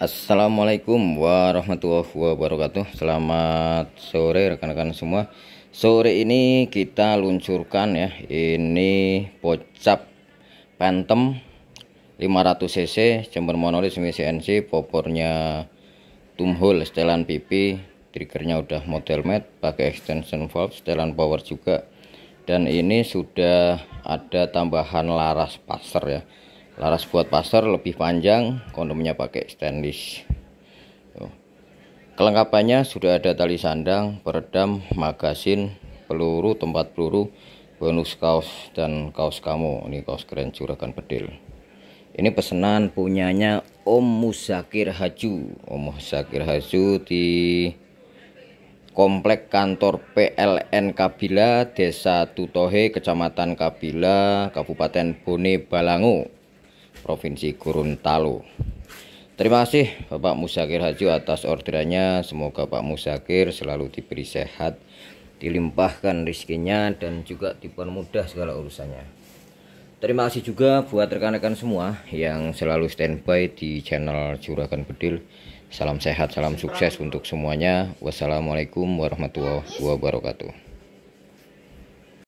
Assalamualaikum warahmatullahi wabarakatuh Selamat sore rekan-rekan semua Sore ini kita luncurkan ya Ini pocap Phantom 500cc Chamber monolith semi CNC Popornya tumhole setelan pipi Triggernya udah model mat Pakai extension valve setelan power juga Dan ini sudah ada tambahan laras passer ya laras buat pasar lebih panjang kondomnya pakai stainless Tuh. kelengkapannya sudah ada tali sandang peredam magasin peluru tempat peluru bonus kaos dan kaos kamu ini kaos keren curahkan bedil ini pesanan punyanya Om Musakir Haju Om Musakir Haju di Komplek kantor PLN Kabila, Desa Tutohe, Kecamatan Kabila, Kabupaten Bone Balangu, Provinsi Gorontalo. Terima kasih Bapak Musakir Haji atas orderannya. Semoga Pak Musakir selalu diberi sehat, dilimpahkan rezekinya dan juga dipermudah segala urusannya. Terima kasih juga buat rekan-rekan semua yang selalu standby di channel Juragan Bedil. Salam sehat, salam sukses untuk semuanya. Wassalamualaikum warahmatullahi wabarakatuh.